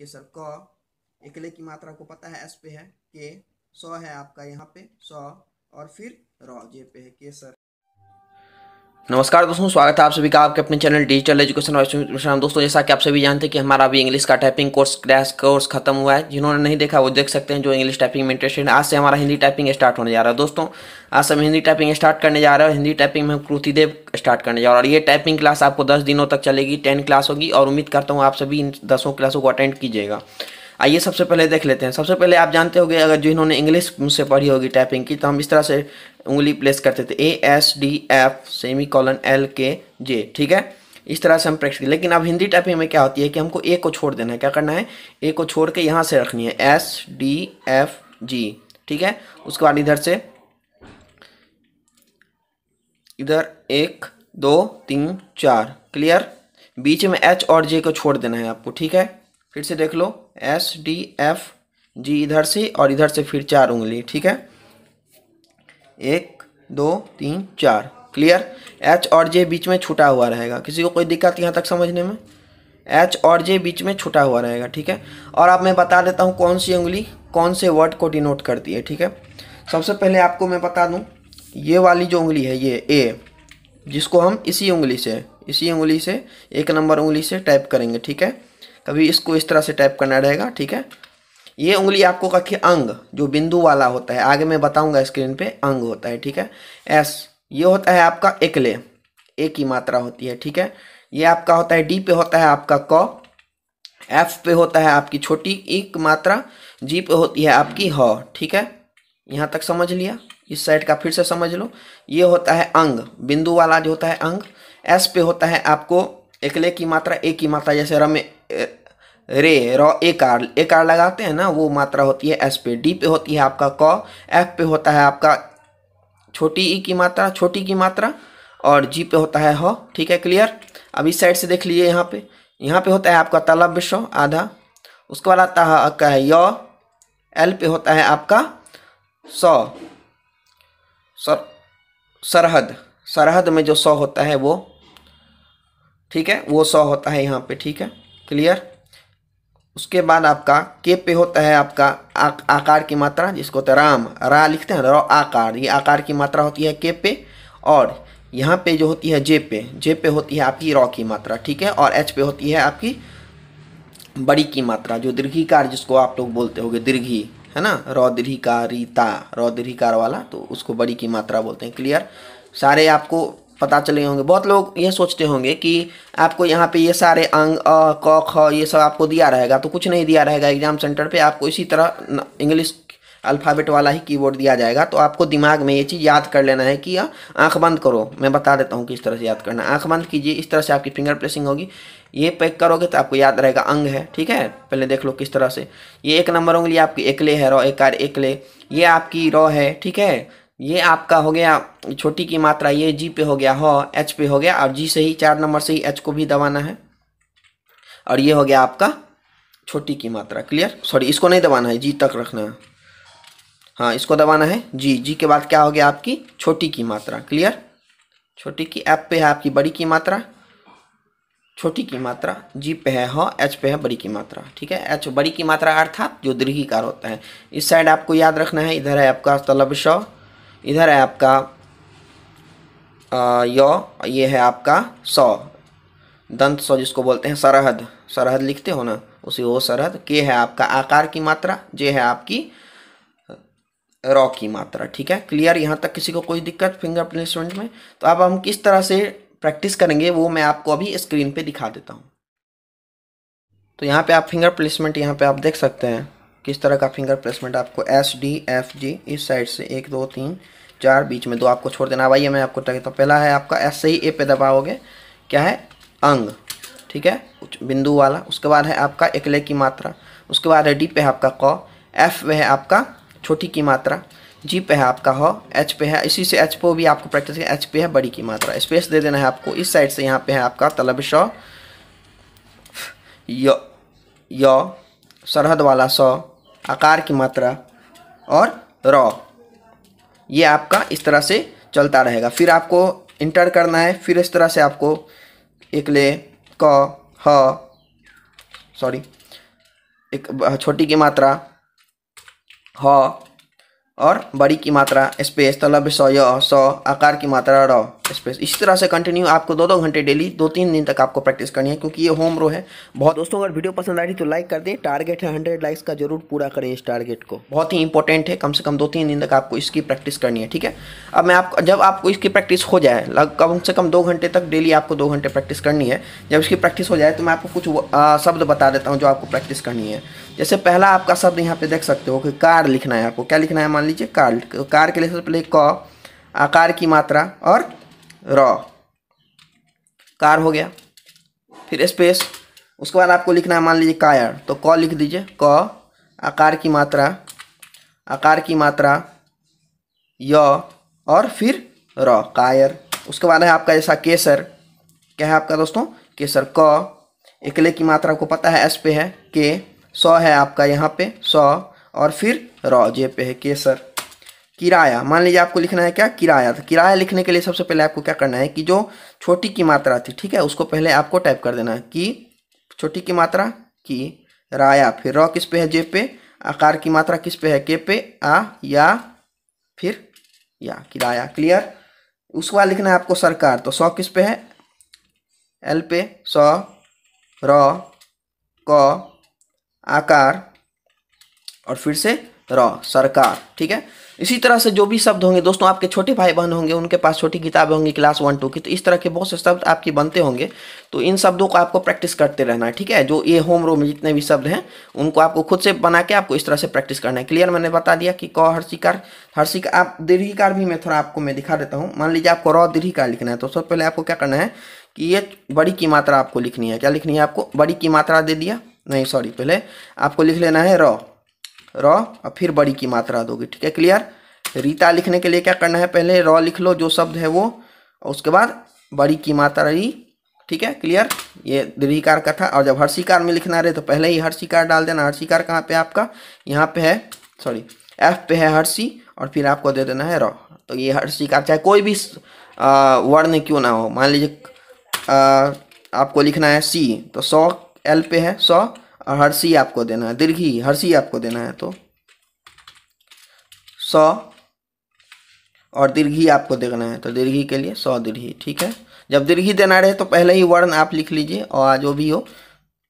ये सर क अकेले की मात्रा को पता है एस पे है के सौ है आपका यहाँ पे सौ और फिर रॉ जे पे है के सर नमस्कार दोस्तों स्वागत है आप सभी का आपके अपने चैनल डिजिटल एजुकेशन दोस्तों जैसा कि आप सभी जानते हैं कि हमारा अभी इंग्लिश का टाइपिंग कोर्स क्रैश कोर्स खत्म हुआ है जिन्होंने नहीं देखा वो देख सकते हैं जो इंग्लिश टाइपिंग में इंटरेस्टेड आज से हमारा हिंदी टाइपिंग स्टार्ट होने जा रहा है दोस्तों आज हम हिंदी टाइपिंग स्टार्ट करने जा रहे हैं हिंदी टाइपिंग में हम कृतिदेव स्टार्ट करने जा रहे हैं और ये टाइपिंग क्लास आपको दस दिनों तक चलेगी टेन क्लास होगी और उम्मीद करता हूँ आप सभी इन दसों क्लासों को अटेंड कीजिएगा आइए सबसे पहले देख लेते हैं सबसे पहले आप जानते होंगे अगर जिन्होंने इंग्लिश मुझसे पढ़ी होगी टाइपिंग की तो हम इस तरह से उंगली प्लेस करते थे A S D F semicolon L K J ठीक है इस तरह से हम प्रैक्टिस लेकिन अब हिंदी टाइप में क्या होती है कि हमको ए को छोड़ देना है क्या करना है ए को छोड़ के यहाँ से रखनी है एस डी एफ जी ठीक है उसके बाद इधर से इधर एक दो तीन चार क्लियर बीच में एच और जे को छोड़ देना है आपको ठीक है फिर से देख लो एस डी एफ जी इधर से और इधर से फिर चार उंगली ठीक है एक दो तीन चार क्लियर एच और जे बीच में छुटा हुआ रहेगा किसी को कोई दिक्कत यहाँ तक समझने में एच और जे बीच में छुटा हुआ रहेगा ठीक है और आप मैं बता देता हूँ कौन सी उंगली कौन से वर्ड को डिनोट करती है ठीक है सबसे पहले आपको मैं बता दूँ ये वाली जो उंगली है ये ए जिसको हम इसी उंगली से इसी उंगली से एक नंबर उंगली से टाइप करेंगे ठीक है कभी इसको इस तरह से टाइप करना रहेगा ठीक है ये उंगली आपको रखिए अंग जो बिंदु वाला होता है आगे मैं बताऊंगा स्क्रीन पे अंग होता है ठीक है एस ये होता है आपका एकले ए की मात्रा होती है ठीक है ये आपका होता है डी पे होता है आपका क एफ पे होता है आपकी छोटी एक मात्रा जी पे होती है आपकी ह ठीक है यहाँ तक समझ लिया इस साइड का फिर से समझ लो ये होता है अंग बिंदु वाला जो होता है अंग एस पे होता है आपको एकले की मात्रा एक की मात्रा जैसे रमे रे रॉ ए कार ए कार लगाते हैं ना वो मात्रा होती है एस पे डी पे होती है आपका क एफ पे होता है आपका छोटी ई e की मात्रा छोटी की मात्रा और जी पे होता है ह ठीक है क्लियर अब इस साइड से देख लीजिए यहाँ पे यहाँ पे होता है आपका तलब विश्व आधा उसके बाद आता है आपका है य एल पे होता है आपका सौ सर सरहद सरहद में जो सौ होता है वो ठीक है वो सौ होता है यहाँ पे ठीक है क्लियर उसके बाद आपका के पे होता है आपका आ, आकार की मात्रा जिसको होता है राम रा लिखते हैं रो आकार ये आकार की मात्रा होती है के पे और यहाँ पे जो होती है जे पे जे पे होती है आपकी रॉ की मात्रा ठीक है और एच पे होती है आपकी बड़ी की मात्रा जो दीर्घीकार जिसको आप लोग बोलते गए दीर्घी है ना रौदीर्घिकारिता रौदीर्घिकार वाला तो उसको बड़ी की मात्रा बोलते हैं क्लियर सारे आपको पता चले होंगे बहुत लोग ये सोचते होंगे कि आपको यहाँ पे ये सारे अंग अ क ख ये सब आपको दिया रहेगा तो कुछ नहीं दिया रहेगा एग्जाम सेंटर पे आपको इसी तरह इंग्लिश अल्फ़ाबेट वाला ही कीबोर्ड दिया जाएगा तो आपको दिमाग में ये चीज़ याद कर लेना है कि आँख बंद करो मैं बता देता हूँ किस तरह से याद करना आँख बंद कीजिए इस तरह से आपकी फिंगर प्रेसिंग होगी ये पैक करोगे तो आपको याद रहेगा अंग है ठीक है पहले देख लो किस तरह से ये एक नंबर उंगली आपकी एकले है रॉ कार एकले ये आपकी रॉ है ठीक है ये आपका हो गया छोटी की मात्रा ये जी पे हो गया ह एच पे हो गया और जी से ही चार नंबर से ही एच को भी दबाना है और ये हो गया आपका छोटी की मात्रा क्लियर सॉरी इसको नहीं दबाना है जी तक रखना है हाँ इसको दबाना है जी जी के बाद क्या हो गया आपकी छोटी की मात्रा क्लियर छोटी की एप पे है आपकी बड़ी की मात्रा छोटी की मात्रा जी पे है ह एच पे है बड़ी की मात्रा ठीक है एच बड़ी की मात्रा अर्थात जो दीर्घिकार होता है इस साइड आपको याद रखना है इधर है आपका तलब शव इधर है आपका यो ये है आपका सौ दंत सौ जिसको बोलते हैं सरहद सरहद लिखते हो ना उसी वो सरहद के है आपका आकार की मात्रा जे है आपकी रॉ की मात्रा ठीक है क्लियर यहाँ तक किसी को कोई दिक्कत फिंगर प्लेसमेंट में तो अब हम किस तरह से प्रैक्टिस करेंगे वो मैं आपको अभी स्क्रीन पे दिखा देता हूँ तो यहाँ पे आप फिंगर प्लेसमेंट यहाँ पे आप देख सकते हैं किस तरह का फिंगर प्लेसमेंट आपको एस डी एफ जी इस साइड से एक दो तीन चार बीच में दो आपको छोड़ देना अब आइए मैं आपको तो पहला है आपका एस से ही ए पे दबाओगे क्या है अंग ठीक है बिंदु वाला उसके बाद है आपका एकले की मात्रा उसके बाद है डी पे है आपका क एफ पे है आपका छोटी की मात्रा जी पे है आपका हो एच पे है इसी से एच पे भी आपको प्रैक्टिस एच पे है बड़ी की मात्रा स्पेस दे देना है आपको इस साइड से यहाँ पे है आपका तलब शो यो सरहद वाला सौ आकार की मात्रा और रॉ ये आपका इस तरह से चलता रहेगा फिर आपको इंटर करना है फिर इस तरह से आपको एक ले क ह सॉरी एक छोटी की मात्रा ह और बड़ी की मात्रा स्पेस तलब स य स आकार की मात्रा र स्पेस इसी तरह से कंटिन्यू आपको दो दो घंटे डेली दो तीन दिन तक आपको प्रैक्टिस करनी है क्योंकि ये होम रो है बहुत दोस्तों अगर वीडियो पसंद आ रही तो लाइक कर दें टारगेट है हंड्रेड लाइक्स का जरूर पूरा करें इस टारगेट को बहुत ही इंपॉर्टेंट है कम से कम दो तीन दिन तक आपको इसकी प्रैक्टिस करनी है ठीक है अब मैं आपको जब आपको इसकी प्रैक्टिस हो जाए कम से कम दो घंटे तक डेली आपको दो घंटे प्रैक्टिस करनी है जब इसकी प्रैक्टिस हो जाए तो मैं आपको कुछ शब्द बता देता हूँ जो आपको प्रैक्टिस करनी है जैसे पहला आपका शब्द यहाँ पे देख सकते हो कि कार लिखना है आपको क्या लिखना है मान लीजिए कार कार के लिए सबसे पहले क आकार की मात्रा और रॉ कार हो गया फिर स्पेस उसके बाद आपको लिखना है मान लीजिए कायर तो क लिख दीजिए क आकार की मात्रा आकार की मात्रा य और फिर र कायर उसके बाद है आपका जैसा केसर क्या है आपका दोस्तों केसर क एकले की मात्रा को पता है एस पे है के सौ है आपका यहाँ पे सौ और फिर रॉ जे पे है केसर किराया मान लीजिए आपको लिखना है क्या किराया तो किराया लिखने के लिए सबसे पहले आपको क्या करना है कि जो छोटी की मात्रा थी ठीक है उसको पहले आपको टाइप कर देना है कि छोटी की मात्रा की राया फिर रॉ किस पे है जे पे आकार की मात्रा किस पे है के पे आ या फिर या किराया क्लियर उसके बाद लिखना है आपको सरकार तो सौ किस पे है एल पे सौ र क आकार और फिर से र सरकार ठीक है इसी तरह से जो भी शब्द होंगे दोस्तों आपके छोटे भाई बहन होंगे उनके पास छोटी किताबें होंगी क्लास वन टू की तो इस तरह के बहुत से शब्द आपके बनते होंगे तो इन शब्दों को आपको प्रैक्टिस करते रहना है ठीक है जो ये होम रूम में जितने भी शब्द हैं उनको आपको खुद से बना के आपको इस तरह से प्रैक्टिस करना है क्लियर मैंने बता दिया कि क हर्षिकार हर्षिकार आप दीर्घिकार भी मैं थोड़ा आपको मैं दिखा देता हूँ मान लीजिए आपको रौ दीर्घिकार लिखना है तो सबसे पहले आपको क्या करना है कि ये बड़ी की मात्रा आपको लिखनी है क्या लिखनी है आपको बड़ी की मात्रा दे दिया नहीं सॉरी पहले आपको लिख लेना है रौ रॉ और फिर बड़ी की मात्रा दोगे ठीक है क्लियर रीता लिखने के लिए क्या करना है पहले रॉ लिख लो जो शब्द है वो और उसके बाद बड़ी की मात्रा री ठीक है क्लियर ये दीर्घिकार का था और जब हर्षिकार में लिखना रहे तो पहले ही हर्षिकार डाल देना हर्षिकार कहाँ पे आपका यहाँ पे है सॉरी एफ पे है हर्षी और फिर आपको दे देना है रॉ तो ये हर्षिकार चाहे कोई भी वर्ण क्यों ना हो मान लीजिए आपको लिखना है सी तो सौ एल पे है सौ हर्षी आपको देना है दीर्घी हर्षी आपको देना है तो सौ और दीर्घी आपको देखना है तो दीर्घी के लिए सौ दीर्घी ठीक है जब दीर्घी देना रहे तो पहले ही वर्ण आप लिख लीजिए और जो भी हो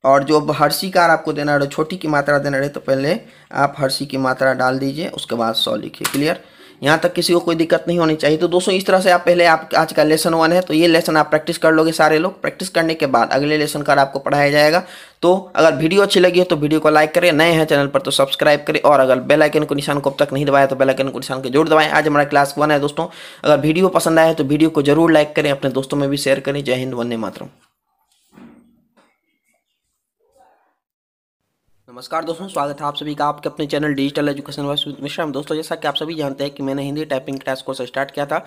और जो हर्षिकार आपको देना रहे छोटी की मात्रा देना रहे तो पहले आप हर्षी की मात्रा डाल दीजिए उसके बाद सौ लिखिए क्लियर यहाँ तक किसी को कोई दिक्कत नहीं होनी चाहिए तो दोस्तों इस तरह से आप पहले आप आज का लेसन वन है तो ये लेसन आप प्रैक्टिस कर लोगे सारे लोग प्रैक्टिस करने के बाद अगले लेसन का आपको पढ़ाया जाएगा तो अगर वीडियो अच्छी लगी हो तो वीडियो को लाइक करें नए हैं चैनल पर तो सब्सक्राइब करें और अगर बेल आइकन को निशान को अब तक नहीं दबाया तो बेल आइकन को निशान को जोड़ दबाएं आज हमारा क्लास वन है दोस्तों अगर वीडियो पसंद आया तो वीडियो को जरूर लाइक करें अपने दोस्तों में भी शेयर करें जय हिंद वंदे मातरम नमस्कार दोस्तों स्वागत है आप सभी का आपके अपने चैनल डिजिटल एजुकेशन वाइस मिश्रा दोस्तों जैसा कि आप सभी जानते हैं कि मैंने Hindi typing test course start किया था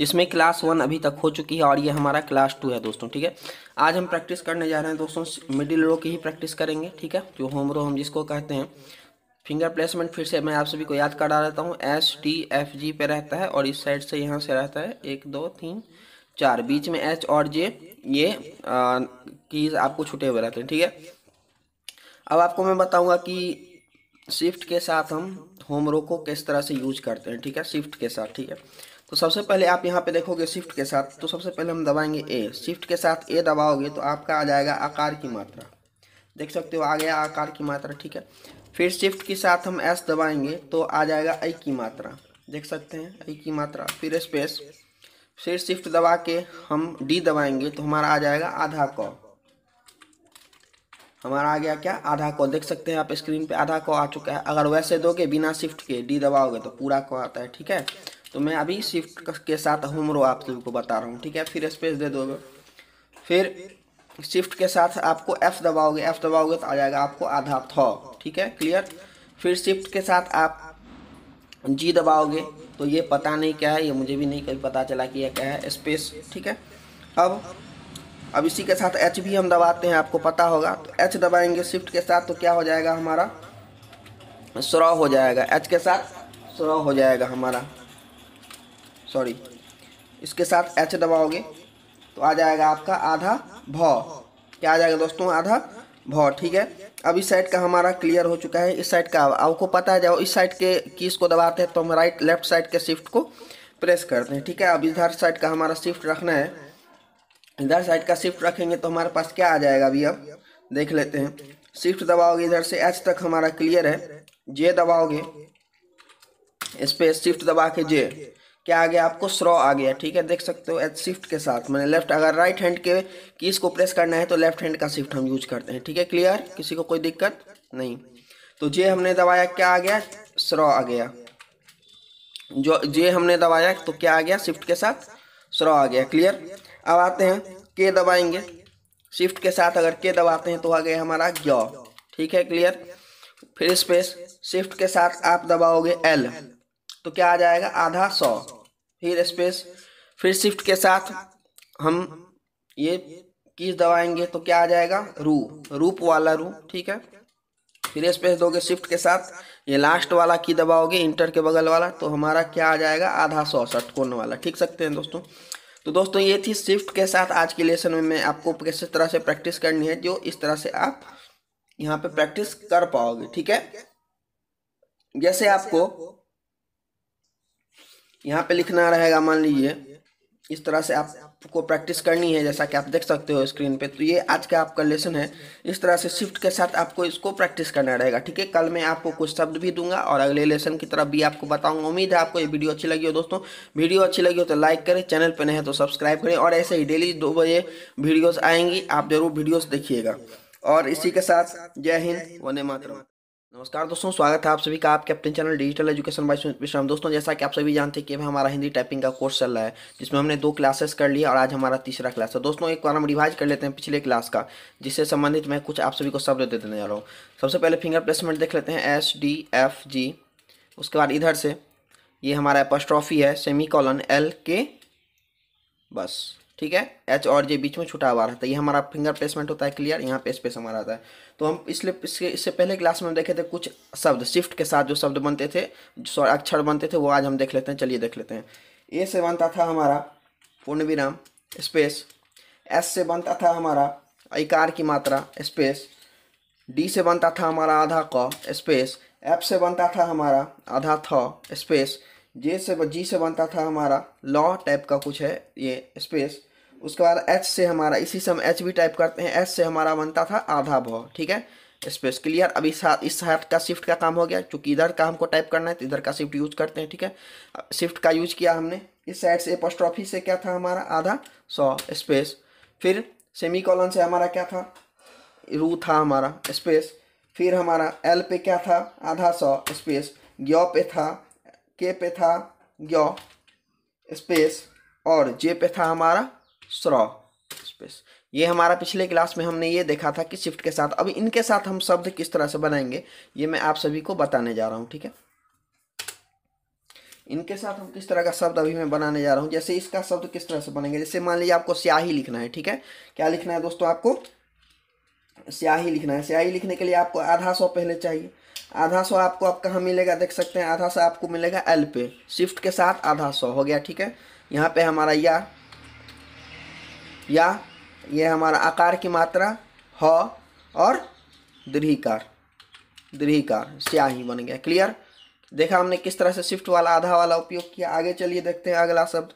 जिसमें क्लास वन अभी तक हो चुकी है और ये हमारा क्लास टू है दोस्तों ठीक है आज हम प्रैक्टिस करने जा रहे हैं दोस्तों मिडिल रो की ही प्रैक्टिस करेंगे ठीक है जो होम रो हम जिसको कहते हैं फिंगर प्लेसमेंट फिर से मैं आप सभी को याद करा रहता हूँ एस टी एफ जी पे रहता है और इस साइड से यहाँ से रहता है एक दो तीन चार बीच में एच और जे ये कीज आपको छुटे हुए रहते हैं ठीक है अब आपको मैं बताऊंगा कि शिफ्ट के साथ हम होमरो को किस तरह से यूज करते हैं ठीक है शिफ्ट के साथ ठीक है तो सबसे पहले आप यहाँ पे देखोगे शिफ्ट के साथ तो सबसे पहले हम दबाएंगे ए शिफ्ट के साथ ए दबाओगे तो आपका आ जाएगा आकार की मात्रा देख सकते हो आ गया आकार की मात्रा ठीक है फिर शिफ्ट के साथ हम एस दबाएंगे तो आ जाएगा ए की मात्रा देख सकते हैं आई की मात्रा फिर स्पेस फिर शिफ्ट दबा के हम डी दबाएंगे तो हमारा आ जाएगा आधा क हमारा आ गया क्या आधा कॉल देख सकते हैं आप स्क्रीन पे आधा को आ चुका है अगर वैसे दोगे बिना शिफ्ट के डी दबाओगे तो पूरा को आता है ठीक है तो मैं अभी शिफ्ट के साथ होमरो आप सभी को बता रहा हूँ ठीक है फिर स्पेस दे दोगे फिर शिफ्ट के साथ आपको एफ़ दबाओगे एफ़ दबाओगे तो आ जाएगा आपको आधा थॉ ठीक है क्लियर फिर शिफ्ट के साथ आप जी दबाओगे तो ये पता नहीं क्या है ये मुझे भी नहीं कभी पता चला कि यह क्या है स्पेस ठीक है अब अब इसी के साथ एच भी हम दबाते हैं आपको पता होगा तो एच दबाएंगे शिफ्ट के साथ तो क्या हो जाएगा हमारा स्रॉ हो जाएगा एच के साथ स्रॉ हो जाएगा हमारा सॉरी इसके साथ एच दबाओगे तो आ जाएगा आपका आधा भ क्या आ जाएगा दोस्तों आधा भ ठीक है अब इस साइड का हमारा क्लियर हो चुका है इस साइड का आपको पता है जाओ इस साइड के कीस को दबाते हैं तो हम राइट लेफ्ट साइड के शिफ्ट को प्रेस करते हैं ठीक है अब इधर साइड का हमारा शिफ्ट रखना है इधर साइड का शिफ्ट रखेंगे तो हमारे पास क्या आ जाएगा अभी अब देख लेते हैं शिफ्ट दबाओगे इधर से एच तक हमारा क्लियर है जे दबाओगे स्पेस शिफ्ट दबा के जे क्या आ गया आपको स्रॉ आ गया ठीक है देख सकते हो एच शिफ्ट के साथ मैंने लेफ्ट अगर राइट हैंड के कीज को प्रेस करना है तो लेफ्ट हैंड का शिफ्ट हम यूज करते हैं ठीक है क्लियर किसी को कोई दिक्कत नहीं तो जे हमने दबाया क्या आ गया स्रॉ आ गया जो जे हमने दबाया तो क्या आ गया शिफ्ट के साथ स्रॉ आ गया क्लियर अब आते हैं के दबाएंगे शिफ्ट के साथ अगर के दबाते हैं तो आ गया हमारा ग्य ठीक है क्लियर फिर स्पेस शिफ्ट के साथ आप दबाओगे एल तो क्या आ जाएगा आधा सौ फिर स्पेस फिर शिफ्ट के साथ हम ये कीज दबाएंगे तो क्या आ जाएगा रू रूप वाला रू ठीक है फिर स्पेस दोगे शिफ्ट के साथ ये लास्ट वाला की दबाओगे इंटर के बगल वाला तो हमारा क्या आ जाएगा आधा सौ षटकोण वाला ठीक सकते हैं दोस्तों तो दोस्तों ये थी स्विफ्ट के साथ आज के लेसन में मैं आपको किस तरह से प्रैक्टिस करनी है जो इस तरह से आप यहाँ पे प्रैक्टिस कर पाओगे ठीक है जैसे आपको यहाँ पे लिखना रहेगा मान लीजिए इस तरह से आपको प्रैक्टिस करनी है जैसा कि आप देख सकते हो स्क्रीन पे तो ये आज का आपका लेसन है इस तरह से शिफ्ट के साथ आपको इसको प्रैक्टिस करना रहेगा ठीक है कल मैं आपको कुछ शब्द भी दूंगा और अगले लेसन की तरफ भी आपको बताऊंगा उम्मीद है आपको ये वीडियो अच्छी लगी हो दोस्तों वीडियो अच्छी लगी हो तो लाइक करें चैनल पर नहीं है तो सब्सक्राइब करें और ऐसे ही डेली दो बजे वीडियोज़ आएंगी आप ज़रूर वीडियोज़ देखिएगा और इसी के साथ जय हिंद वने मातरम नमस्कार दोस्तों स्वागत है आप सभी का आपके अपने चैनल डिजिटल एजुकेशन बाई विश्राम दोस्तों जैसा कि आप सभी जानते हैं कि हमारा हिंदी टाइपिंग का कोर्स चल रहा है जिसमें हमने दो क्लासेस कर लिए और आज हमारा तीसरा क्लास है दोस्तों एक बार हम रिवाइज कर लेते हैं पिछले क्लास का जिससे संबंधित मैं कुछ आप सभी को शब्द दे देने जा रहा हूँ सबसे पहले फिंगर प्लेसमेंट देख लेते हैं एस डी एफ जी उसके बाद इधर से ये हमारा एपस्ट्रॉफी है सेमी कॉलन एल के बस ठीक है एच और जे बीच में छुटा हुआ रहता है ये हमारा फिंगर प्लेसमेंट होता है क्लियर यहाँ पे स्पेस हमारा आता है तो हम इसलिए इसके इससे पहले क्लास में हम देखे थे कुछ शब्द शिफ्ट के साथ जो शब्द बनते थे सॉरी अक्षर बनते थे वो आज हम देख लेते हैं चलिए देख लेते हैं ए से बनता था हमारा पूर्ण विराम स्पेस एस से बनता था हमारा आकार की मात्रा स्पेस डी से बनता था हमारा आधा क स्पेस एफ से बनता था हमारा आधा थ स्पेस जे से जी से बनता था हमारा लॉ टाइप का कुछ है ये स्पेस उसके बाद एच से हमारा इसी से हम एच भी टाइप करते हैं एच से हमारा बनता था आधा भ ठीक है स्पेस क्लियर अभी साथ इस साथ का शिफ्ट का काम हो गया चूंकि इधर का हमको टाइप करना है तो इधर का शिफ्ट यूज करते हैं ठीक है शिफ्ट का यूज किया हमने इस साइड से पोस्ट्रॉफी से क्या था हमारा आधा सौ स्पेस फिर सेमी कॉलन से हमारा क्या था रू था हमारा स्पेस फिर हमारा एल पे क्या था आधा सौ स्पेस ग्यो पे था के पे था ज्ञ स्पेस और जे पे था हमारा स्र स्पेस ये हमारा पिछले क्लास में हमने ये देखा था कि शिफ्ट के साथ अब इनके साथ हम शब्द किस तरह से बनाएंगे ये मैं आप सभी को बताने जा रहा हूँ ठीक है इनके साथ हम किस तरह का शब्द अभी मैं बनाने जा रहा हूँ जैसे इसका शब्द किस तरह से बनेंगे जैसे मान लीजिए आपको स्याही लिखना है ठीक है क्या लिखना है दोस्तों आपको स्याही लिखना है स्याही लिखने के लिए आपको आधा सौ पहले चाहिए आधा सौ आपको आप कहाँ मिलेगा देख सकते हैं आधा सौ आपको मिलेगा एल पे शिफ्ट के साथ आधा सौ हो गया ठीक है यहाँ पे हमारा या या ये हमारा आकार की मात्रा ह और दीर्घिकार दीर्घिकार स्याही बन गया क्लियर देखा हमने किस तरह से शिफ्ट वाला आधा वाला उपयोग किया आगे चलिए देखते हैं अगला शब्द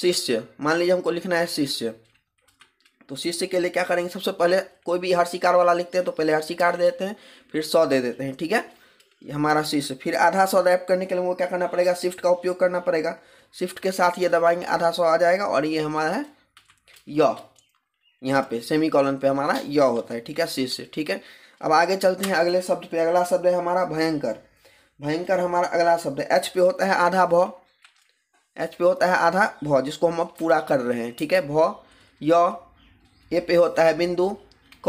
शिष्य मान लीजिए हमको लिखना है शिष्य तो शीर्ष के लिए क्या करेंगे सबसे पहले कोई भी हर शिकार वाला लिखते हैं तो पहले हर शिकार देते हैं फिर सौ दे देते हैं ठीक है ये हमारा शीर्ष फिर आधा सौ रैप करने के लिए वो क्या करना पड़ेगा शिफ्ट का उपयोग करना पड़ेगा शिफ्ट के साथ ये दबाएंगे आधा सौ आ जाएगा और ये हमारा है य यहाँ पे सेमी कॉलन पे हमारा य होता है ठीक है शीर्ष ठीक है अब आगे चलते हैं अगले शब्द पे अगला शब्द है हमारा भयंकर भयंकर हमारा अगला शब्द है एच पे होता है आधा भ एच पे होता है आधा भ जिसको हम अब पूरा कर रहे हैं ठीक है भ ए पे होता है बिंदु क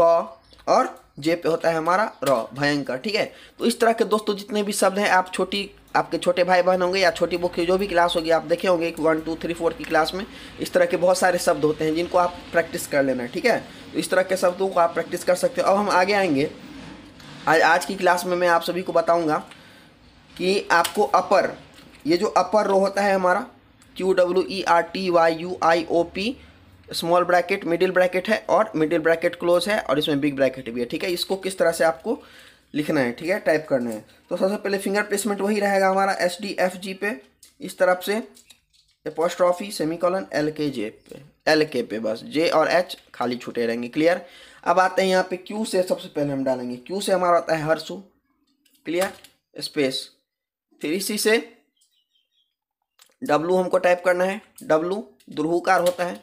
और जे पे होता है हमारा र भयंकर ठीक है तो इस तरह के दोस्तों जितने भी शब्द हैं आप छोटी आपके छोटे भाई बहन होंगे या छोटी बुक की जो भी क्लास होगी आप देखे होंगे कि वन टू थ्री फोर की क्लास में इस तरह के बहुत सारे शब्द होते हैं जिनको आप प्रैक्टिस कर लेना है ठीक है तो इस तरह के शब्दों को आप प्रैक्टिस कर सकते हो अब हम आगे आएंगे आज आज की क्लास में मैं आप सभी को बताऊँगा कि आपको अपर ये जो अपर रो होता है हमारा Q W E R T Y U I O P small bracket middle bracket है और मिडिल ब्रैकेट क्लोज है और इसमें बिग ब्रैकेट भी है ठीक है इसको किस तरह से आपको लिखना है ठीक है टाइप करना है तो सबसे पहले फिंगर प्लेसमेंट वही रहेगा हमारा एस डी एफ जी पे इस तरफ से एपोस्ट्रॉफी कॉलन एल के जे पे एल के पे बस जे और एच खाली छूटे रहेंगे क्लियर अब आते हैं यहाँ पे क्यू से सबसे पहले हम डालेंगे क्यू से हमारा आता है हर्षु क्लियर स्पेस फिर इसी से डब्लू हमको टाइप करना है डब्लू दुर्हुकार होता है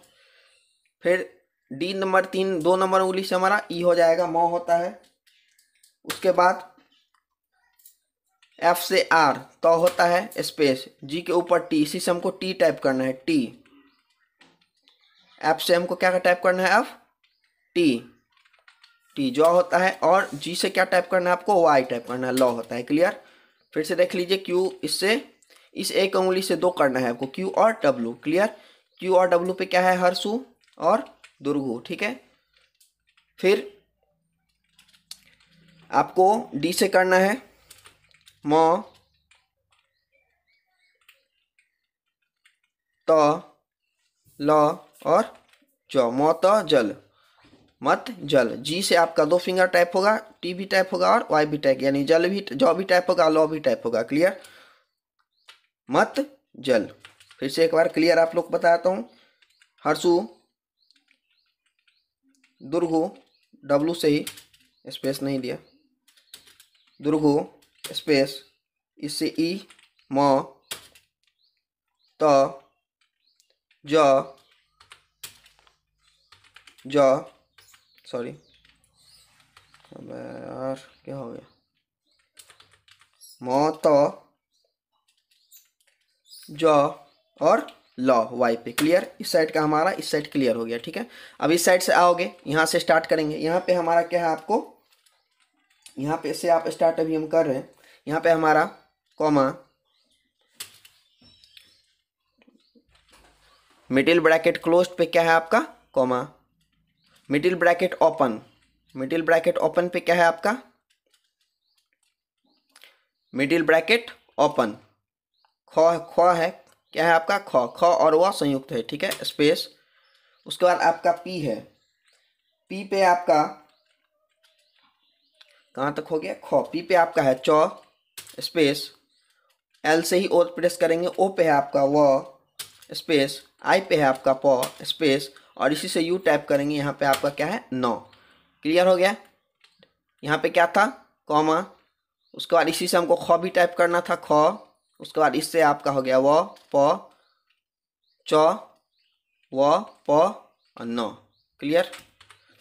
फिर डी नंबर तीन दो नंबर उंगली से हमारा ई हो जाएगा म होता है उसके बाद एफ से आर तो होता है स्पेस जी के ऊपर टी इसी से हमको टी टाइप करना है टी एफ से हमको क्या टाइप करना है एफ टी टी जो होता है और जी से क्या टाइप करना है आपको वाई टाइप करना है लॉ होता है क्लियर फिर से देख लीजिए क्यू इससे इस एक उंगली से दो करना है आपको क्यू और डब्लू क्लियर क्यू और डब्लू पे क्या है हर सू और दुर्गु ठीक है फिर आपको डी से करना है म त ल और ज म त जल मत जल जी से आपका दो फिंगर टाइप होगा टी भी टाइप होगा और वाई भी टाइप यानी जल भी ज भी टाइप होगा ल भी टाइप होगा क्लियर मत जल फिर से एक बार क्लियर आप लोग बताता हूँ हर्षु दुर्गु डब्लू से ही स्पेस नहीं दिया दुर्गु स्पेस इससे ई e, म सॉरी अबे यार क्या हो गया म त और लॉ वाई पे क्लियर इस साइड का हमारा इस साइड क्लियर हो गया ठीक है अब इस साइड से आओगे यहाँ से स्टार्ट करेंगे यहाँ पे हमारा क्या है आपको यहाँ पे से आप स्टार्ट अभी हम कर रहे हैं यहाँ पे हमारा कॉमा मिडिल ब्रैकेट क्लोज पे क्या है आपका comma middle bracket open middle bracket open पे क्या है आपका मिडिल ब्रैकेट ओपन ख ख है क्या है आपका ख ख और व संयुक्त है ठीक है स्पेस उसके बाद आपका पी है पी पे आपका कहाँ तक हो गया ख पी पे आपका है च स्पेस एल से ही ओ प्रेस करेंगे ओ पे है आपका व स्पेस आई पे है आपका प स्पेस और इसी से यू टाइप करेंगे यहाँ पे आपका क्या है नौ क्लियर हो गया यहाँ पे क्या था कॉमा उसके बाद इसी से हमको ख भी टाइप करना था ख उसके बाद इससे आपका हो गया व प च व प न क्लियर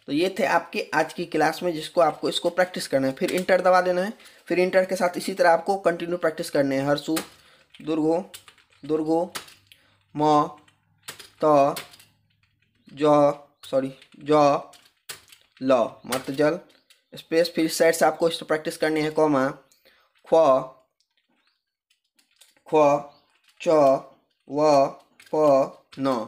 तो ये थे आपके आज की क्लास में जिसको आपको इसको प्रैक्टिस करना है फिर इंटर दबा देना है फिर इंटर के साथ इसी तरह आपको कंटिन्यू प्रैक्टिस करने हैं हर्षु दुर्गो दुर्गो म त ज सॉरी ज ल मर्त जल स्पेस फिर साइड से आपको इसको प्रैक्टिस करनी है कॉमा ख ख च व प न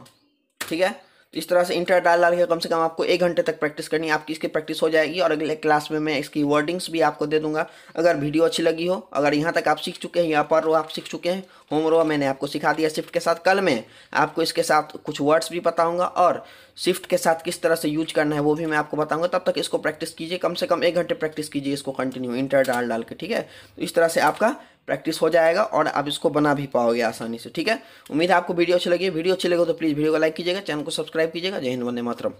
ठीक है तो इस तरह से इंटर डाल डाल के कम से कम आपको एक घंटे तक प्रैक्टिस करनी है आपकी इसकी प्रैक्टिस हो जाएगी और अगले क्लास में मैं इसकी वर्डिंग्स भी आपको दे दूंगा अगर वीडियो अच्छी लगी हो अगर यहाँ तक आप सीख चुके हैं या पर रो आप सीख चुके हैं होम रो मैंने आपको सिखा दिया शिफ्ट के साथ कल मैं आपको इसके साथ कुछ वर्ड्स भी बताऊँगा और शिफ्ट के साथ किस तरह से यूज करना है वो भी मैं आपको बताऊँगा तब तक इसको प्रैक्टिस कीजिए कम से कम एक घंटे प्रैक्टिस कीजिए इसको कंटिन्यू इंटर डाल डाल के ठीक है तो इस तरह से आपका प्रैक्टिस हो जाएगा और आप इसको बना भी पाओगे आसानी से ठीक है उम्मीद है आपको वीडियो अच्छी लगी वीडियो अच्छी लगे तो प्लीज़ वीडियो को लाइक कीजिएगा चैनल को सब्सक्राइब कीजिएगा जय हिंद वंदे मातरम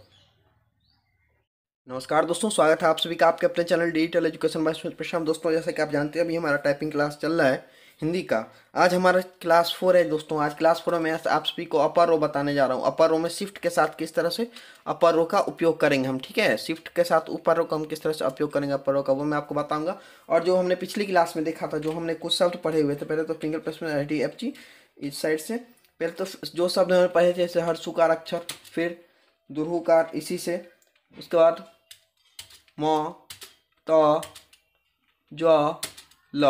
नमस्कार दोस्तों स्वागत है आप सभी का आपके अपने channel digital education by Prashant दोस्तों जैसा कि आप जानते हैं अभी हमारा टाइपिंग क्लास चल रहा है हिंदी का आज हमारा क्लास फोर है दोस्तों आज क्लास फोर में आप सभी को अपर रो बताने जा रहा हूँ अपर रो में शिफ्ट के साथ किस तरह से अपर रो का उपयोग करेंगे हम ठीक है शिफ्ट के साथ ऊपर रो का हम किस तरह से उपयोग करेंगे अपर रो का वो मैं आपको बताऊंगा और जो हमने पिछली क्लास में देखा था जो हमने कुछ शब्द पढ़े हुए थे पहले तो फिंगर में आई डी एफ जी इस साइड से पहले तो जो शब्द हमने पढ़े थे जैसे हर सुकार अक्षर फिर दुर्हुकार इसी से उसके बाद म त ज ल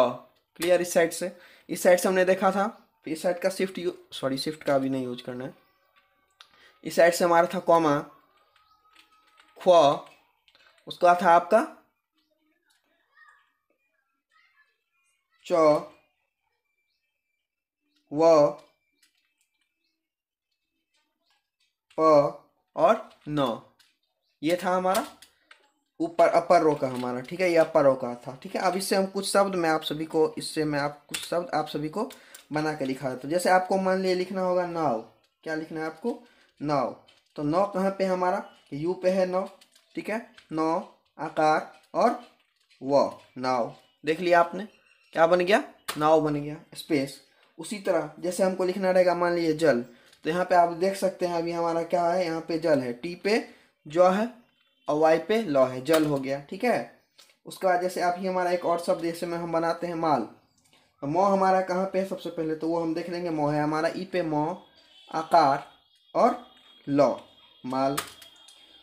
क्लियर इस साइड से इस साइड से हमने देखा था इस साइड का शिफ्ट सॉरी शिफ्ट का अभी नहीं यूज करना है इस साइड से हमारा था कॉमा ख्व उसका था आपका च व प और न ये था हमारा ऊपर अपर रो का हमारा ठीक है ये अपर रो का था ठीक है अब इससे हम कुछ शब्द मैं आप सभी को इससे मैं आप कुछ शब्द आप सभी को बना के लिखा देता हूँ जैसे आपको मान लिया लिखना होगा नाव क्या लिखना है आपको नाव तो नौ कहाँ पे हमारा यू पे है नौ ठीक है नौ आकार और व नाव देख लिया आपने क्या बन गया नाव बन गया स्पेस उसी तरह जैसे हमको लिखना रहेगा मान लीजिए जल तो यहाँ पे आप देख सकते हैं अभी हमारा क्या है यहाँ पे जल है टी पे जो है और वाई पे लॉ है जल हो गया ठीक है उसके बाद जैसे आप ही हमारा एक और शब्द जैसे में हम बनाते हैं माल तो मो हमारा कहाँ पे है सबसे पहले तो वो हम देख लेंगे मो है हमारा ई पे मो आकार और लॉ माल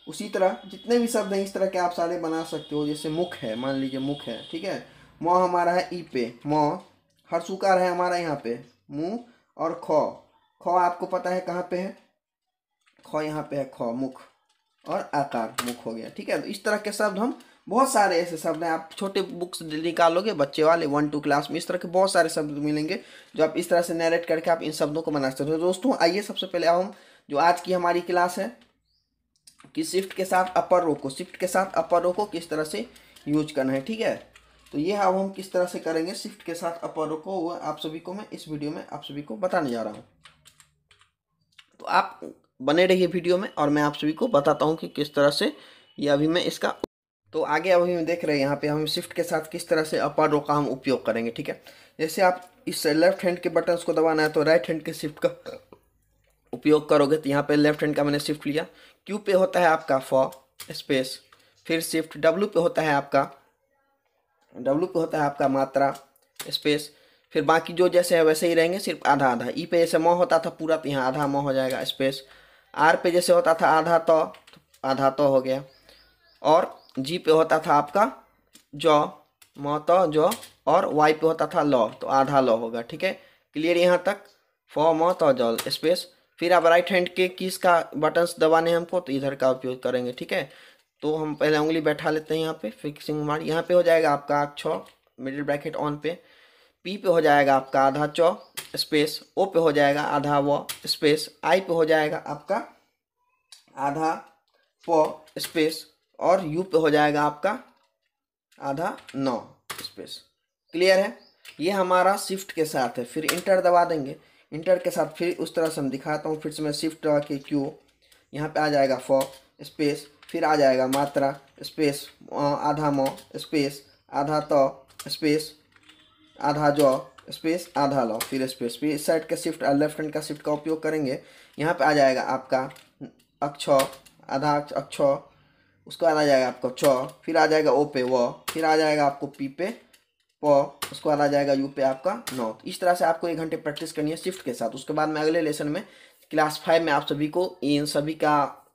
उसी तरह जितने भी शब्द हैं इस तरह के आप सारे बना सकते हो जैसे मुख है मान लीजिए मुख है ठीक है मो हमारा है ई पे मो हर सुकार है हमारा यहाँ पे मुँह और खो खो आपको पता है कहाँ पे है खो यहाँ पे है खो मुख और आकार मुख हो गया ठीक है तो इस तरह के शब्द हम बहुत सारे ऐसे शब्द हैं आप छोटे बुक्स निकालोगे बच्चे वाले वन टू क्लास में इस तरह के बहुत सारे शब्द मिलेंगे जो आप इस तरह से नरेट करके आप इन शब्दों को बना सकते हो तो दोस्तों आइए सबसे पहले हम जो आज की हमारी क्लास है कि शिफ्ट के साथ अपर रो को शिफ्ट के साथ अपर रो को किस तरह से यूज करना है ठीक है तो ये अब हम किस तरह से करेंगे शिफ्ट के साथ अपर रो को आप सभी को मैं इस वीडियो में आप सभी को बताने जा रहा हूँ तो आप बने रहिए वीडियो में और मैं आप सभी को बताता हूँ कि किस तरह से ये अभी मैं इसका तो आगे अभी हम देख रहे हैं यहाँ पे हम शिफ्ट के साथ किस तरह से अपर रो का हम उपयोग करेंगे ठीक है जैसे आप इस लेफ्ट हैंड के बटन्स को दबाना है तो राइट हैंड के शिफ्ट का उपयोग करोगे तो यहाँ पे लेफ्ट हैंड का मैंने शिफ्ट लिया क्यू पे होता है आपका फॉ स्पेस फिर शिफ्ट डब्ल्यू पे होता है आपका डब्ल्यू पे होता है आपका मात्रा स्पेस फिर बाकी जो जैसे है वैसे ही रहेंगे सिर्फ आधा आधा e ई पे जैसे मो होता था पूरा तो यहाँ आधा मो हो जाएगा स्पेस आर पे जैसे होता था आधा तो आधा तो हो गया और जी पे होता था आपका ज म तो जो और वाई पे होता था लॉ तो आधा लॉ होगा ठीक है क्लियर यहाँ तक फो म तो जॉल स्पेस फिर आप राइट हैंड के किस का बटन्स दबाने हैं हमको तो इधर का उपयोग करेंगे ठीक है तो हम पहले उंगली बैठा लेते हैं यहाँ पे फिक्सिंग मार यहाँ पे हो जाएगा आपका छ मिडिल ब्रैकेट ऑन पे पी पे हो जाएगा आपका आधा चौ स्पेस ओ पे हो जाएगा आधा व स्पेस आई पे हो जाएगा आपका आधा प स्पेस और यू पे हो जाएगा आपका आधा नौ स्पेस क्लियर है ये हमारा शिफ्ट के साथ है फिर इंटर दबा देंगे इंटर के साथ फिर उस तरह से हम दिखाता हूँ फिर से मैं शिफ्ट दबा के क्यू यहाँ पे आ जाएगा फ स्पेस फिर आ जाएगा मात्रा स्पेस आधा मो स्पेस आधा त तो स्पेस आधा ज स्पेस आधा लॉक फिर स्पेस फिर इस साइड का शिफ्ट लेफ्ट हैंड का शिफ्ट का उपयोग करेंगे यहाँ पे आ जाएगा आपका अक्ष आधा अक्ष उसको आ जाएगा आपका छ फिर आ जाएगा ओ पे व फिर आ जाएगा आपको पी पे प उसको आ जाएगा यू पे आपका नौ इस तरह से आपको एक घंटे प्रैक्टिस करनी है शिफ्ट के साथ उसके बाद में अगले लेसन में क्लास फाइव में आप सभी को इन सभी का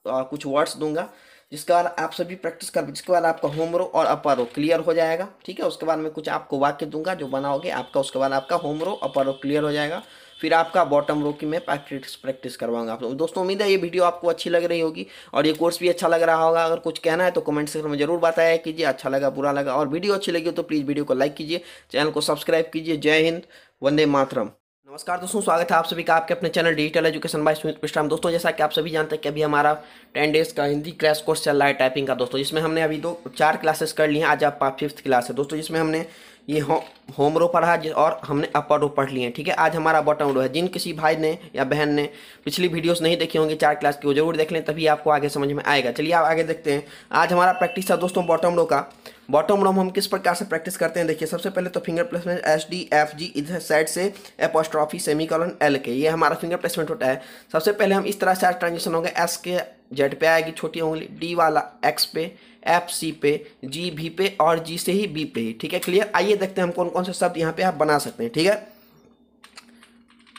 आ, कुछ वर्ड्स दूंगा जिसके बाद आप सभी प्रैक्टिस कर जिसके बाद आपका रो और अपर रो क्लियर हो जाएगा ठीक है उसके बाद मैं कुछ आपको वाक्य दूंगा जो बनाओगे आपका उसके बाद आपका अपर रो क्लियर हो जाएगा फिर आपका बॉटम रो की मैं प्रैक्टिस प्रैक्टिस करवाऊंगा आप दोस्तों उम्मीद है ये वीडियो आपको अच्छी लग रही होगी और ये कोर्स भी अच्छा लग रहा होगा अगर कुछ कहना है तो कमेंट सेक्शन में जरूर बताया कीजिए अच्छा लगा बुरा लगा और वीडियो अच्छी लगी तो प्लीज़ वीडियो को लाइक कीजिए चैनल को सब्सक्राइब कीजिए जय हिंद वंदे मातरम नमस्कार दोस्तों स्वागत है आप सभी का आपके अपने channel digital education by Sumit Vishram दोस्तों जैसा कि आप सभी जानते हैं कि अभी हमारा टेन डेज का हिंदी क्रैश कोर्स चल रहा है टाइपिंग का दोस्तों जिसमें हमने अभी दो चार क्लासेस कर ली हैं आज आपका फिफ्थ क्लास है दोस्तों जिसमें हमने ये हो, होम रो पढ़ा और हमने अपर रो पढ़ लिए हैं ठीक है आज हमारा बॉटम रो है जिन किसी भाई ने या बहन ने पिछली वीडियोस नहीं देखी होंगी चार क्लास की वो जरूर देख लें तभी आपको आगे समझ में आएगा चलिए आप आगे देखते हैं आज हमारा प्रैक्टिस था दोस्तों बॉटम रो का बॉटम रो हम किस प्रकार से प्रैक्टिस करते हैं देखिए सबसे पहले तो finger placement S D F G इधर साइड से एपोस्ट्रॉफी सेमी कॉलन एल के ये हमारा फिंगर प्लेसमेंट होता है सबसे पहले हम इस तरह से आज ट्रांजेक्शन होंगे एस के जेड पे आएगी छोटी उंगली डी वाला एक्स पे एफ सी पे जी भी पे और जी से ही बी पे ठीक है क्लियर आइए देखते हैं हम कौन कौन से शब्द यहाँ पे आप बना सकते हैं ठीक है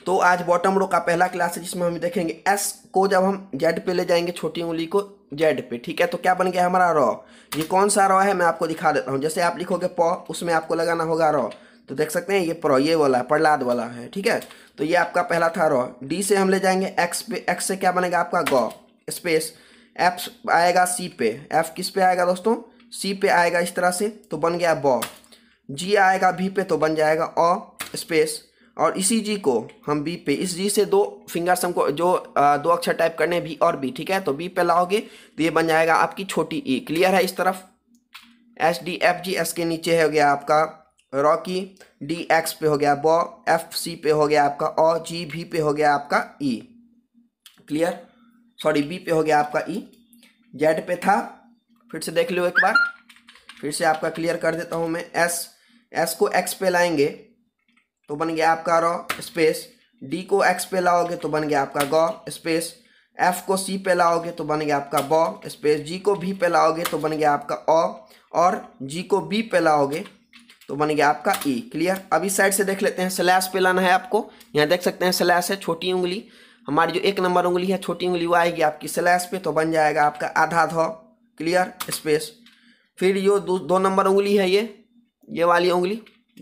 तो आज बॉटम रो का पहला क्लास है जिसमें हम देखेंगे एस को जब हम जेड पे ले जाएंगे छोटी उंगली को जेड पे ठीक है तो क्या बन गया हमारा रॉ ये कौन सा रॉ है मैं आपको दिखा देता हूँ जैसे आप लिखोगे पॉ उसमें आपको लगाना होगा रॉ तो देख सकते हैं ये प्रो ये वाला है प्रहलाद वाला है ठीक है तो ये आपका पहला था रॉ डी से हम ले जाएंगे एक्स पे एक्स से क्या बनेगा आपका गॉ स्पेस एफ आएगा सी पे एफ किस पे आएगा दोस्तों सी पे आएगा इस तरह से तो बन गया बॉ जी आएगा बी पे तो बन जाएगा अ स्पेस और इसी जी को हम बी पे इस जी से दो फिंगर्स हमको जो आ, दो अक्षर टाइप करने हैं बी और बी ठीक है तो बी पे लाओगे तो ये बन जाएगा आपकी छोटी ई e। क्लियर है इस तरफ S D F G S के नीचे हो गया आपका रॉकी डी एक्स पे हो गया बॉ एफ सी पे हो गया आपका और जी भी पे हो गया आपका E e. Clear sorry B पे हो गया आपका ई e. जेड पे था फिर से देख लो एक बार फिर से आपका क्लियर कर देता हूँ मैं एस एस को एक्स पे लाएंगे तो बन गया आपका रॉ स्पेस डी को एक्स पे लाओगे तो बन गया आपका गॉ स्पेस एफ को सी पे लाओगे तो बन गया आपका बॉ स्पेस जी को भी पे लाओगे तो बन गया आपका ओ और जी को बी पे लाओगे तो बन गया आपका ई e. क्लियर अभी साइड से देख लेते हैं स्लैश पे लाना है आपको यहाँ देख सकते हैं स्लैश है छोटी उंगली हमारी जो एक नंबर उंगली है छोटी उंगली वो आएगी आपकी स्लैश पे तो बन जाएगा आपका आधा ध क्लियर स्पेस फिर जो दो, दो नंबर उंगली है ये ये वाली उंगली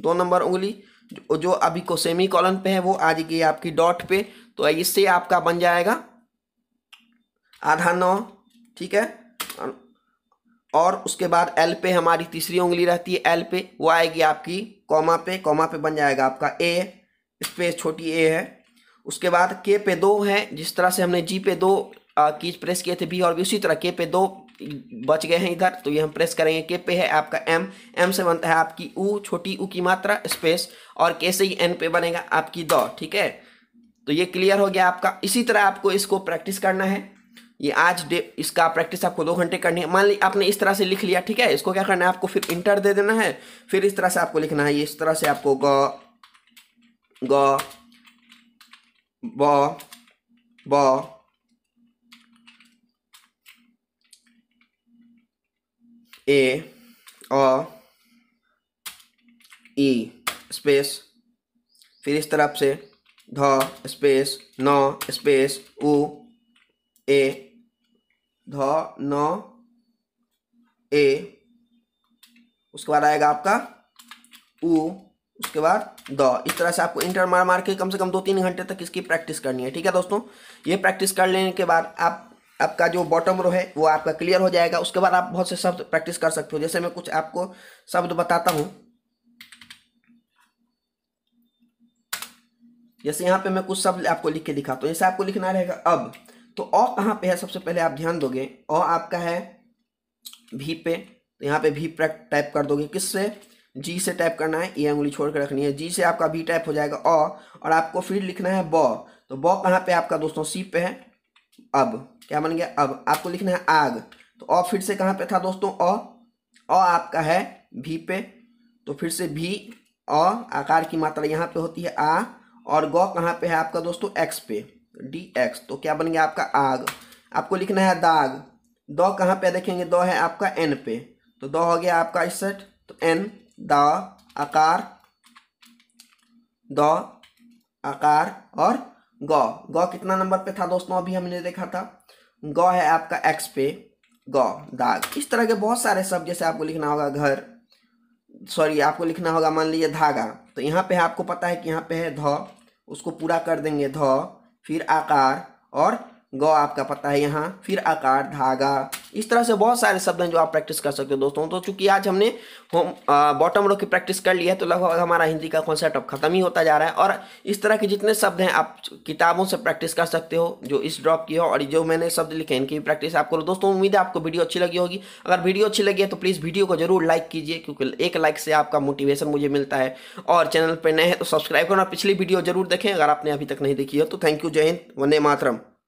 दो नंबर उंगली जो, जो अभी को सेमी कॉलन पे है वो आ जाएगी आपकी डॉट पे तो इससे आपका बन जाएगा आधा नौ ठीक है और उसके बाद एल पे हमारी तीसरी उंगली रहती है एल पे वो आएगी आपकी कॉमा पे कॉमा पे बन जाएगा आपका ए स्पेस छोटी ए है उसके बाद के पे दो है जिस तरह से हमने जी पे दो कीज प्रेस किए थे बी और भी उसी तरह के पे दो बच गए हैं इधर तो ये हम प्रेस करेंगे के पे है आपका एम एम से बनता है आपकी ऊ छोटी ऊ की मात्रा स्पेस और के से ही एन पे बनेगा आपकी दो ठीक है तो ये क्लियर हो गया आपका इसी तरह आपको इसको प्रैक्टिस करना है ये आज डे इसका प्रैक्टिस आपको दो घंटे करनी है मान ली आपने इस तरह से लिख लिया ठीक है इसको क्या करना है आपको फिर इंटर दे देना है फिर इस तरह से आपको लिखना है ये इस तरह से आपको ग ग ब ब ए अ ई स्पेस फिर इस तरफ से ध स्पेस न स्पेस उ ए ध न ए उसके बाद आएगा आपका उ उसके बाद द इस तरह से आपको इंटर मार मार के कम से कम दो तीन घंटे तक इसकी प्रैक्टिस करनी है ठीक है दोस्तों ये प्रैक्टिस कर लेने के बाद आप आपका जो बॉटम रो है वो आपका क्लियर हो जाएगा उसके बाद आप बहुत से शब्द प्रैक्टिस कर सकते हो जैसे मैं कुछ आपको शब्द बताता हूँ जैसे यहाँ पे मैं कुछ शब्द आपको लिख के दिखाता हूँ जैसे आपको लिखना रहेगा अब तो अ कहाँ पे है सबसे पहले आप ध्यान दोगे अ आपका है भी पे तो यहाँ पे भी टाइप कर दोगे किससे जी से टाइप करना है ये अंगुली छोड़ कर रखनी है जी से आपका बी टाइप हो जाएगा अ और आपको फिर लिखना है ब तो ब कहाँ पे आपका दोस्तों सी पे है अब क्या बन गया अब आपको लिखना है आग तो अ फिर से कहाँ पे था दोस्तों अ अ आपका है भी पे तो फिर से भी अ आकार की मात्रा यहाँ पे होती है आ और ग कहाँ पे है आपका दोस्तों एक्स पे डी एक्स तो क्या बन गया आपका आग आपको लिखना है दाग द कहाँ पे देखेंगे द है आपका एन पे तो द हो गया आपका सेट तो एन द आकार द आकार और गौ ग कितना नंबर पे था दोस्तों अभी हमने देखा था गौ है आपका एक्स पे गौ दाग इस तरह के बहुत सारे शब्द जैसे आपको लिखना होगा घर सॉरी आपको लिखना होगा मान लीजिए धागा तो यहाँ पे आपको पता है कि यहाँ पे है ध उसको पूरा कर देंगे ध फिर आकार और गौ आपका पता है यहाँ फिर आकार धागा इस तरह से बहुत सारे शब्द हैं जो आप प्रैक्टिस कर सकते हो दोस्तों तो चूंकि आज हमने होम बॉटम रो की प्रैक्टिस कर लिया है तो लगभग हमारा हिंदी का कॉन्सेप्ट अब खत्म ही होता जा रहा है और इस तरह के जितने शब्द हैं आप किताबों से प्रैक्टिस कर सकते हो जो इस ड्रॉप की हो और जो मैंने शब्द लिखे हैं इनकी भी प्रैक्टिस आप करो दोस्तों उम्मीद है आपको वीडियो अच्छी लगी होगी अगर वीडियो अच्छी लगी है तो प्लीज़ वीडियो को जरूर लाइक कीजिए क्योंकि एक लाइक से आपका मोटिवेशन मुझे मिलता है और चैनल पर नए हैं तो सब्सक्राइब करना पिछली वीडियो जरूर देखें अगर आपने अभी तक नहीं देखी हो तो थैंक यू जय हिंद वंदे मातरम